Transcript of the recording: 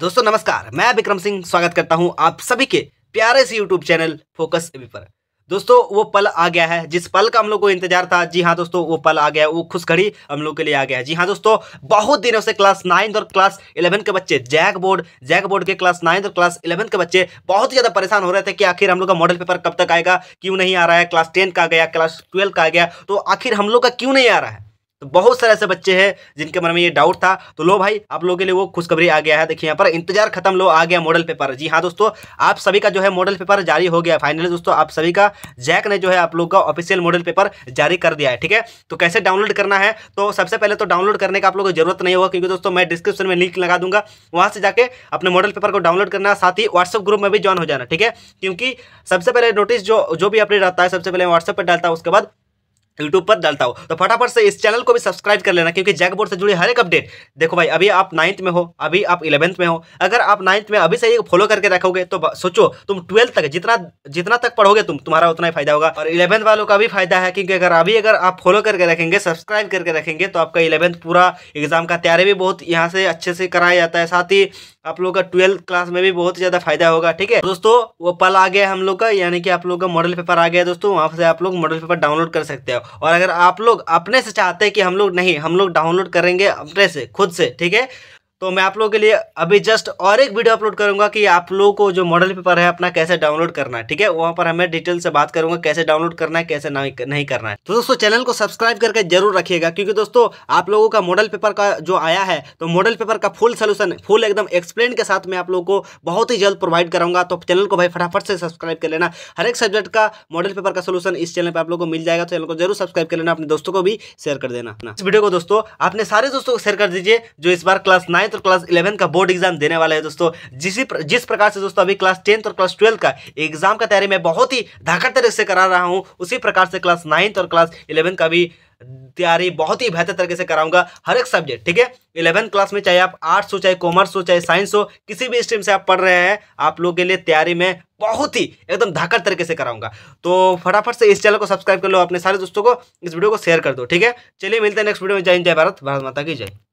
दोस्तों नमस्कार मैं विक्रम सिंह स्वागत करता हूं आप सभी के प्यारे से यूट्यूब चैनल फोकस एवी पर दोस्तों वो पल आ गया है जिस पल का हम लोग को इंतजार था जी हाँ दोस्तों वो पल आ गया है वो खुशखड़ी हम लोग के लिए आ गया है जी हाँ दोस्तों बहुत दिनों से क्लास नाइन्थ और क्लास इलेवन के बच्चे जैक बोर्ड जैक बोर्ड के क्लास नाइन्थ और क्लास इलेवन के बच्चे बहुत ही ज़्यादा परेशान हो रहे थे कि आखिर हम लोग का मॉडल पेपर कब तक आएगा क्यों नहीं आ रहा है क्लास टेन का गया क्लास ट्वेल्व का आ गया तो आखिर हम लोग का क्यों नहीं आ रहा है तो बहुत सारे ऐसे बच्चे हैं जिनके मन में ये डाउट था तो लो भाई आप लोगों के लिए वो खुशखबरी आ गया है देखिए यहाँ पर इंतजार खत्म लो आ गया मॉडल पेपर जी हाँ दोस्तों आप सभी का जो है मॉडल पेपर जारी हो गया फाइनली दोस्तों आप सभी का जैक ने जो है आप लोग का ऑफिशियल मॉडल पेपर जारी कर दिया है ठीक है तो कैसे डाउनलोड करना है तो सबसे पहले तो डाउनलोड करने का आप लोग को जरूरत नहीं होगा क्योंकि दोस्तों मैं डिस्क्रिप्शन में लिंक लगा दूंगा वहाँ से जाके अपने मॉडल पेपर को डाउनलोड करना साथ ही व्हाट्सअप ग्रुप में भी ज्वाइन हो जाना ठीक है क्योंकि सबसे पहले नोटिस जो जो भी अपडेट आता है सबसे पहले व्हाट्सएप पर डालता है उसके बाद यूट्यूब पर डालता हूँ तो फटाफट से इस चैनल को भी सब्सक्राइब कर लेना क्योंकि जैक बोर्ड से जुड़े हर एक अपडेट देखो भाई अभी आप नाइन्थ में हो अभी आप इलेवंथ में हो अगर आप नाइन्थ में अभी से ही फॉलो करके रखोगे तो सोचो तुम ट्वेल्थ तक जितना जितना तक पढ़ोगे तुम तुम्हारा उतना ही फायदा होगा और इलेवंथ वालों का भी फायदा है क्योंकि अगर अभी अगर आप फॉलो करके रखेंगे सब्सक्राइब करके रखेंगे तो आपका इलेवंथ पूरा एग्जाम का तैयारी भी बहुत यहाँ से अच्छे से कराया जाता है साथ ही आप लोग का ट्वेल्थ क्लास में भी बहुत ज़्यादा फायदा होगा ठीक है दोस्तों वो पल आ गया हम लोग का यानी कि आप लोग का मॉडल पेपर आ गया दोस्तों वहाँ से आप लोग मॉडल पेपर डाउनलोड कर सकते हो और अगर आप लोग अपने से चाहते हैं कि हम लोग नहीं हम लोग डाउनलोड करेंगे अपने से खुद से ठीक है तो मैं आप लोगों के लिए अभी जस्ट और एक वीडियो अपलोड करूंगा कि आप लोगों को जो मॉडल पेपर है अपना कैसे डाउनलोड करना है ठीक है वहां पर हमें डिटेल से बात करूंगा कैसे डाउनलोड करना है कैसे नहीं करना है तो दोस्तों चैनल को सब्सक्राइब करके जरूर रखिएगा क्योंकि दोस्तों आप लोगों का मॉडल पेपर का जो आया है तो मॉडल पेपर का फुल सोल्यूशन फुल एकदम एक्सप्लेन के साथ मैं आप लोगों को बहुत ही जल्द प्रोवाइड करूंगा तो चैनल को भाई फटाफट से सब्सक्राइब कर लेना हर एक सब्जेक्ट का मॉडल पेपर का सोल्यूशन इस चैनल पर आप लोग को मिल जाएगा तो चैनल को जरूर सब्सक्राइब कर लेना अपने दोस्तों को भी शेयर कर देना इस वीडियो को दोस्तों अपने सारे दोस्तों को शेयर कर दीजिए जो इस बार क्लास नाइन नाइन्थ और क्लास इलेवन का बोर्ड एग्जाम देने वाला है दोस्तों जिस जिस प्रकार से दोस्तों अभी क्लास टेंथ और क्लास ट्वेल्थ का एग्जाम का तैयारी मैं बहुत ही धाकड़ तरीके से करा रहा हूँ उसी प्रकार से क्लास नाइन्थ और क्लास इलेवन का भी तैयारी बहुत ही बेहतर तरीके से कराऊंगा हर एक सब्जेक्ट ठीक है इलेवन क्लास में चाहे आप आर्ट्स हो चाहे कॉमर्स हो चाहे साइंस हो किसी भी स्ट्रीम से आप पढ़ रहे हैं आप लोगों के लिए तैयारी में बहुत ही एकदम धाकड़ तरीके से कराऊंगा तो फटाफट से इस चैनल को सब्सक्राइब कर लो अपने सारे दोस्तों को इस वीडियो को शेयर कर दो ठीक है चलिए मिलते हैं नेक्स्ट वीडियो में जय हिंद जय भारत भारत माता की जय